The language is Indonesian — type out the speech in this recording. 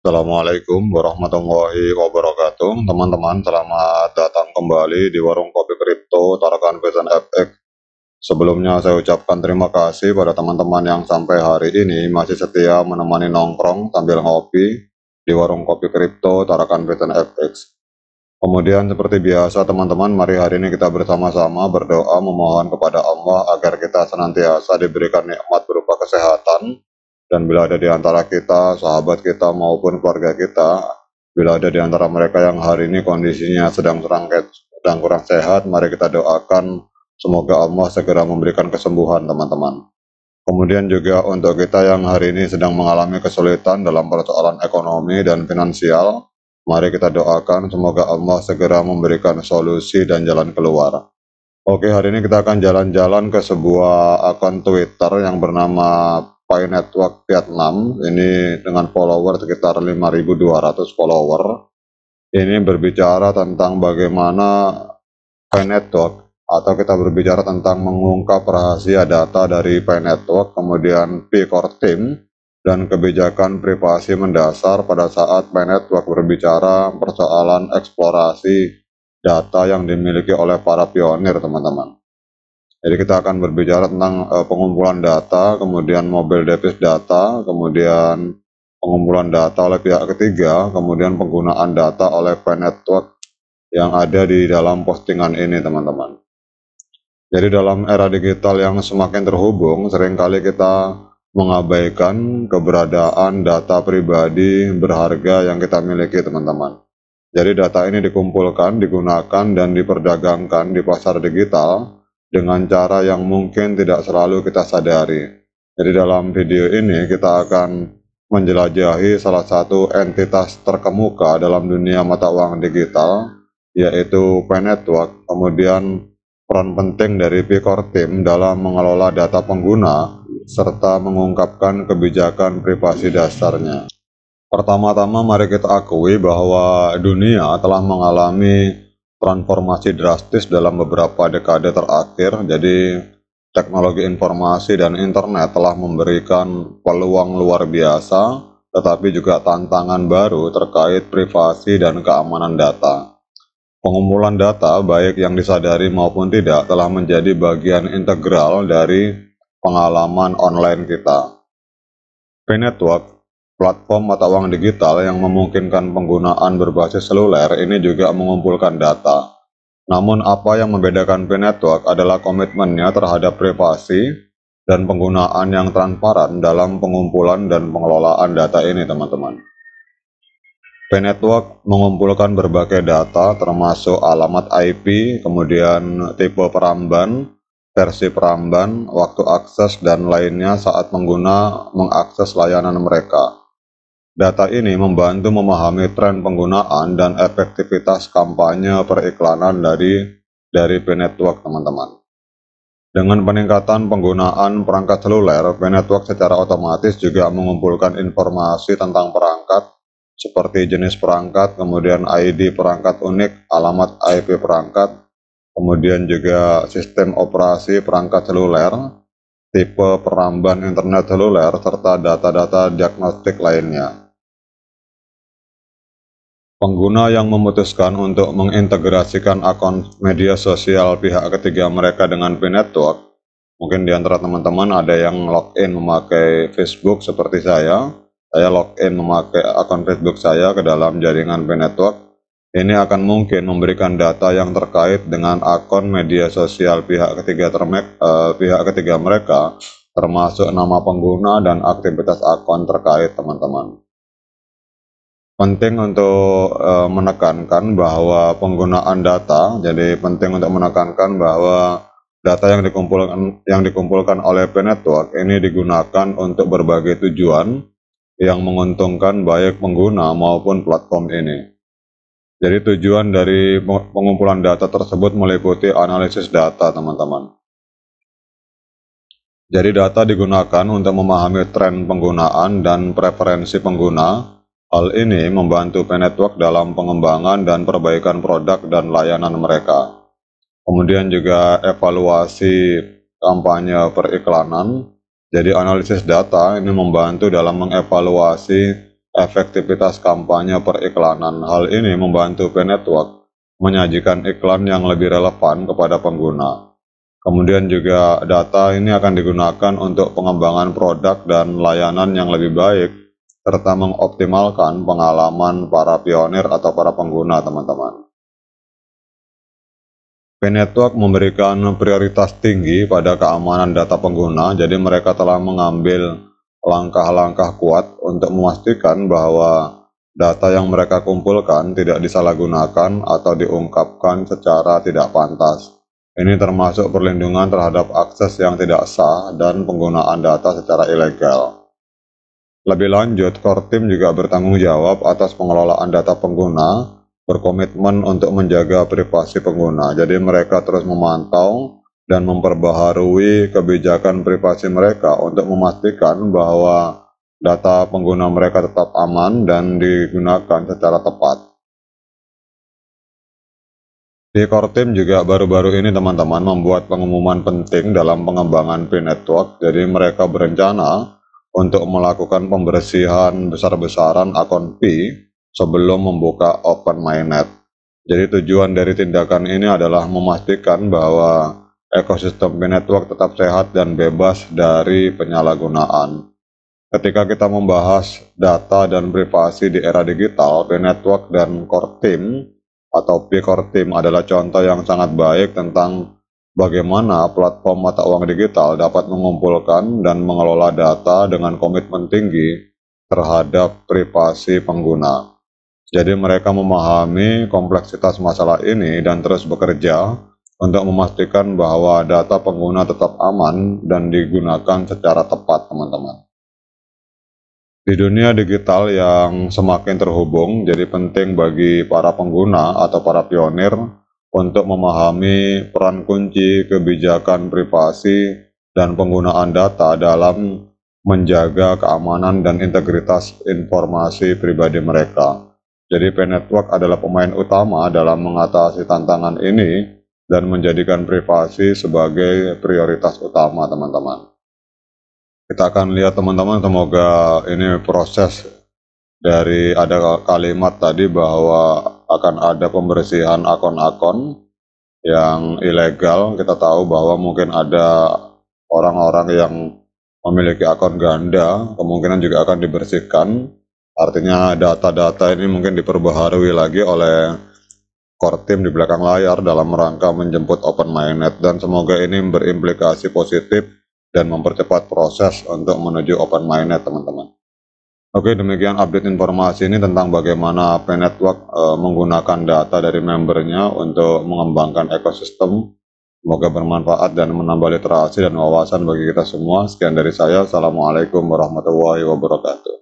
Assalamualaikum warahmatullahi wabarakatuh Teman-teman selamat datang kembali di Warung Kopi Kripto Tarakan Vision FX Sebelumnya saya ucapkan terima kasih pada teman-teman yang sampai hari ini masih setia menemani nongkrong sambil ngopi di Warung Kopi Kripto Tarakan Vision FX Kemudian seperti biasa teman-teman mari hari ini kita bersama-sama berdoa memohon kepada Allah agar kita senantiasa diberikan nikmat berupa kesehatan dan bila ada di antara kita, sahabat kita maupun keluarga kita, bila ada di antara mereka yang hari ini kondisinya sedang terangkat sedang kurang sehat, mari kita doakan semoga Allah segera memberikan kesembuhan teman-teman. Kemudian juga untuk kita yang hari ini sedang mengalami kesulitan dalam persoalan ekonomi dan finansial, mari kita doakan semoga Allah segera memberikan solusi dan jalan keluar. Oke, hari ini kita akan jalan-jalan ke sebuah akun Twitter yang bernama Pi Network Vietnam ini dengan follower sekitar 5.200 follower ini berbicara tentang bagaimana Pi Network atau kita berbicara tentang mengungkap rahasia data dari Pi Network kemudian P Core Team dan kebijakan privasi mendasar pada saat Pi Network berbicara persoalan eksplorasi data yang dimiliki oleh para pionir teman-teman. Jadi kita akan berbicara tentang uh, pengumpulan data, kemudian mobile device data, kemudian pengumpulan data oleh pihak ketiga, kemudian penggunaan data oleh pen network yang ada di dalam postingan ini teman-teman. Jadi dalam era digital yang semakin terhubung, seringkali kita mengabaikan keberadaan data pribadi berharga yang kita miliki teman-teman. Jadi data ini dikumpulkan, digunakan, dan diperdagangkan di pasar digital, dengan cara yang mungkin tidak selalu kita sadari. Jadi dalam video ini kita akan menjelajahi salah satu entitas terkemuka dalam dunia mata uang digital, yaitu Penetwork, kemudian peran penting dari Picor Team dalam mengelola data pengguna, serta mengungkapkan kebijakan privasi dasarnya. Pertama-tama mari kita akui bahwa dunia telah mengalami transformasi drastis dalam beberapa dekade terakhir. Jadi teknologi informasi dan internet telah memberikan peluang luar biasa, tetapi juga tantangan baru terkait privasi dan keamanan data. Pengumpulan data, baik yang disadari maupun tidak, telah menjadi bagian integral dari pengalaman online kita. Platform mata uang digital yang memungkinkan penggunaan berbasis seluler ini juga mengumpulkan data. Namun apa yang membedakan P-Network adalah komitmennya terhadap privasi dan penggunaan yang transparan dalam pengumpulan dan pengelolaan data ini teman-teman. P-Network mengumpulkan berbagai data termasuk alamat IP, kemudian tipe peramban, versi peramban, waktu akses, dan lainnya saat pengguna mengakses layanan mereka. Data ini membantu memahami tren penggunaan dan efektivitas kampanye periklanan dari dari P-Network, teman-teman. Dengan peningkatan penggunaan perangkat seluler, P-Network secara otomatis juga mengumpulkan informasi tentang perangkat seperti jenis perangkat, kemudian ID perangkat unik, alamat IP perangkat, kemudian juga sistem operasi perangkat seluler, tipe peramban internet seluler, serta data-data diagnostik lainnya. Pengguna yang memutuskan untuk mengintegrasikan akun media sosial pihak ketiga mereka dengan P-Network, mungkin di antara teman-teman ada yang login memakai Facebook seperti saya, saya login memakai akun Facebook saya ke dalam jaringan P-Network, ini akan mungkin memberikan data yang terkait dengan akun media sosial pihak ketiga termek, uh, pihak ketiga mereka, termasuk nama pengguna dan aktivitas akun terkait teman-teman. Penting untuk uh, menekankan bahwa penggunaan data, jadi penting untuk menekankan bahwa data yang dikumpulkan yang dikumpulkan oleh P Network ini digunakan untuk berbagai tujuan yang menguntungkan baik pengguna maupun platform ini. Jadi tujuan dari pengumpulan data tersebut meliputi analisis data, teman-teman. Jadi data digunakan untuk memahami tren penggunaan dan preferensi pengguna. Hal ini membantu p dalam pengembangan dan perbaikan produk dan layanan mereka. Kemudian juga evaluasi kampanye periklanan. Jadi analisis data ini membantu dalam mengevaluasi Efektivitas kampanye periklanan hal ini membantu P-Network menyajikan iklan yang lebih relevan kepada pengguna. Kemudian juga data ini akan digunakan untuk pengembangan produk dan layanan yang lebih baik, serta mengoptimalkan pengalaman para pionir atau para pengguna teman-teman. p memberikan prioritas tinggi pada keamanan data pengguna, jadi mereka telah mengambil langkah-langkah kuat untuk memastikan bahwa data yang mereka kumpulkan tidak disalahgunakan atau diungkapkan secara tidak pantas. Ini termasuk perlindungan terhadap akses yang tidak sah dan penggunaan data secara ilegal. Lebih lanjut, Core Team juga bertanggung jawab atas pengelolaan data pengguna, berkomitmen untuk menjaga privasi pengguna. Jadi mereka terus memantau dan memperbaharui kebijakan privasi mereka untuk memastikan bahwa data pengguna mereka tetap aman dan digunakan secara tepat. Di Core Team juga baru-baru ini teman-teman membuat pengumuman penting dalam pengembangan P-Network, jadi mereka berencana untuk melakukan pembersihan besar-besaran akun P sebelum membuka Open Mainnet. Jadi tujuan dari tindakan ini adalah memastikan bahwa ekosistem B-Network tetap sehat dan bebas dari penyalahgunaan. Ketika kita membahas data dan privasi di era digital, B-Network dan Core Team atau P-Core Team adalah contoh yang sangat baik tentang bagaimana platform mata uang digital dapat mengumpulkan dan mengelola data dengan komitmen tinggi terhadap privasi pengguna. Jadi mereka memahami kompleksitas masalah ini dan terus bekerja untuk memastikan bahwa data pengguna tetap aman dan digunakan secara tepat, teman-teman. Di dunia digital yang semakin terhubung, jadi penting bagi para pengguna atau para pionir untuk memahami peran kunci kebijakan privasi dan penggunaan data dalam menjaga keamanan dan integritas informasi pribadi mereka. Jadi, p adalah pemain utama dalam mengatasi tantangan ini dan menjadikan privasi sebagai prioritas utama teman-teman. Kita akan lihat teman-teman semoga ini proses dari ada kalimat tadi bahwa akan ada pembersihan akun-akun yang ilegal. Kita tahu bahwa mungkin ada orang-orang yang memiliki akun ganda, kemungkinan juga akan dibersihkan. Artinya data-data ini mungkin diperbaharui lagi oleh core tim di belakang layar dalam rangka menjemput open Mainnet dan semoga ini berimplikasi positif dan mempercepat proses untuk menuju open Mainnet teman-teman. Oke demikian update informasi ini tentang bagaimana P Network e, eh, menggunakan data dari membernya untuk mengembangkan ekosistem. Semoga bermanfaat dan menambah literasi dan wawasan bagi kita semua. Sekian dari saya. Assalamualaikum warahmatullahi wabarakatuh.